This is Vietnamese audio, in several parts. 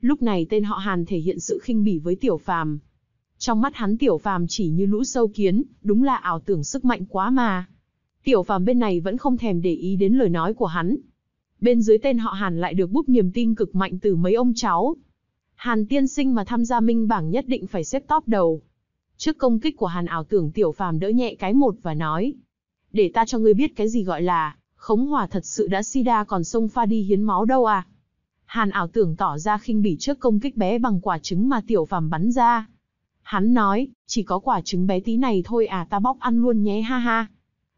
Lúc này tên họ Hàn thể hiện sự khinh bỉ với Tiểu Phàm. Trong mắt hắn Tiểu Phàm chỉ như lũ sâu kiến, đúng là ảo tưởng sức mạnh quá mà. Tiểu Phàm bên này vẫn không thèm để ý đến lời nói của hắn. Bên dưới tên họ Hàn lại được búp niềm tin cực mạnh từ mấy ông cháu. Hàn tiên sinh mà tham gia minh bảng nhất định phải xếp top đầu. Trước công kích của Hàn ảo tưởng Tiểu Phàm đỡ nhẹ cái một và nói. Để ta cho ngươi biết cái gì gọi là, khống hòa thật sự đã si đa còn sông pha đi hiến máu đâu à. Hàn ảo tưởng tỏ ra khinh bỉ trước công kích bé bằng quả trứng mà tiểu phàm bắn ra. Hắn nói, chỉ có quả trứng bé tí này thôi à ta bóc ăn luôn nhé ha ha.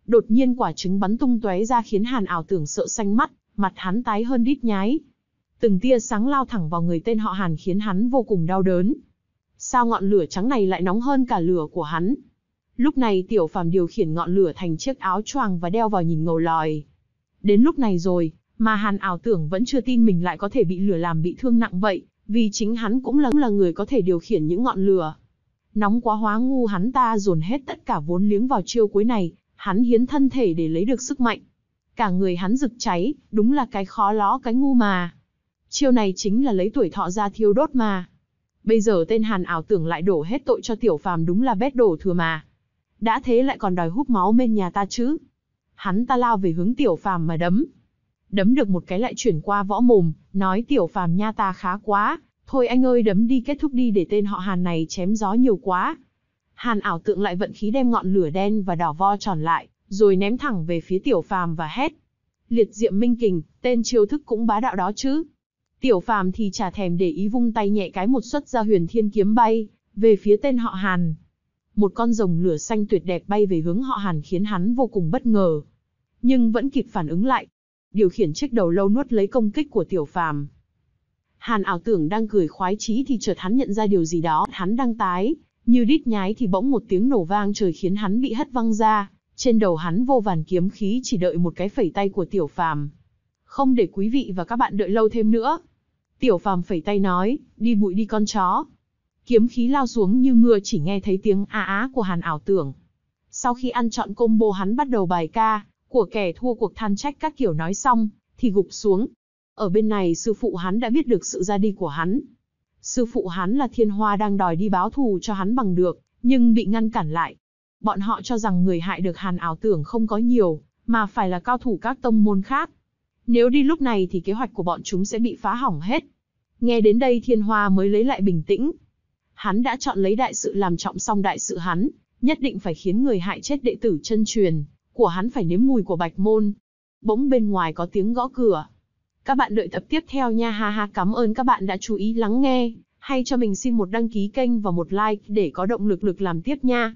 Đột nhiên quả trứng bắn tung tóe ra khiến hàn ảo tưởng sợ xanh mắt, mặt hắn tái hơn đít nhái. Từng tia sáng lao thẳng vào người tên họ hàn khiến hắn vô cùng đau đớn. Sao ngọn lửa trắng này lại nóng hơn cả lửa của hắn? Lúc này tiểu phàm điều khiển ngọn lửa thành chiếc áo choàng và đeo vào nhìn ngầu lòi. Đến lúc này rồi, mà Hàn ảo tưởng vẫn chưa tin mình lại có thể bị lửa làm bị thương nặng vậy, vì chính hắn cũng là, là người có thể điều khiển những ngọn lửa. Nóng quá hóa ngu hắn ta dồn hết tất cả vốn liếng vào chiêu cuối này, hắn hiến thân thể để lấy được sức mạnh. Cả người hắn rực cháy, đúng là cái khó ló cái ngu mà. Chiêu này chính là lấy tuổi thọ ra thiêu đốt mà. Bây giờ tên Hàn ảo tưởng lại đổ hết tội cho tiểu phàm đúng là bét đổ thừa mà. Đã thế lại còn đòi hút máu bên nhà ta chứ. Hắn ta lao về hướng tiểu phàm mà đấm, đấm được một cái lại chuyển qua võ mồm, nói tiểu phàm nha ta khá quá, thôi anh ơi đấm đi kết thúc đi để tên họ Hàn này chém gió nhiều quá. Hàn ảo tượng lại vận khí đem ngọn lửa đen và đỏ vo tròn lại, rồi ném thẳng về phía tiểu phàm và hét. Liệt diệm minh kình, tên chiêu thức cũng bá đạo đó chứ. Tiểu phàm thì chả thèm để ý vung tay nhẹ cái một xuất ra huyền thiên kiếm bay, về phía tên họ Hàn. Một con rồng lửa xanh tuyệt đẹp bay về hướng họ Hàn khiến hắn vô cùng bất ngờ. Nhưng vẫn kịp phản ứng lại, điều khiển chiếc đầu lâu nuốt lấy công kích của tiểu phàm. Hàn ảo tưởng đang cười khoái chí thì chợt hắn nhận ra điều gì đó, hắn đang tái, như đít nhái thì bỗng một tiếng nổ vang trời khiến hắn bị hất văng ra, trên đầu hắn vô vàn kiếm khí chỉ đợi một cái phẩy tay của tiểu phàm. Không để quý vị và các bạn đợi lâu thêm nữa. Tiểu phàm phẩy tay nói, đi bụi đi con chó. Kiếm khí lao xuống như mưa chỉ nghe thấy tiếng á á của hàn ảo tưởng. Sau khi ăn trọn combo hắn bắt đầu bài ca, của kẻ thua cuộc than trách các kiểu nói xong, thì gục xuống. Ở bên này sư phụ hắn đã biết được sự ra đi của hắn. Sư phụ hắn là thiên hoa đang đòi đi báo thù cho hắn bằng được, nhưng bị ngăn cản lại. Bọn họ cho rằng người hại được hàn ảo tưởng không có nhiều, mà phải là cao thủ các tông môn khác. Nếu đi lúc này thì kế hoạch của bọn chúng sẽ bị phá hỏng hết. Nghe đến đây thiên hoa mới lấy lại bình tĩnh. Hắn đã chọn lấy đại sự làm trọng xong đại sự hắn, nhất định phải khiến người hại chết đệ tử chân truyền, của hắn phải nếm mùi của bạch môn. Bỗng bên ngoài có tiếng gõ cửa. Các bạn đợi tập tiếp theo nha ha ha cảm ơn các bạn đã chú ý lắng nghe. Hay cho mình xin một đăng ký kênh và một like để có động lực lực làm tiếp nha.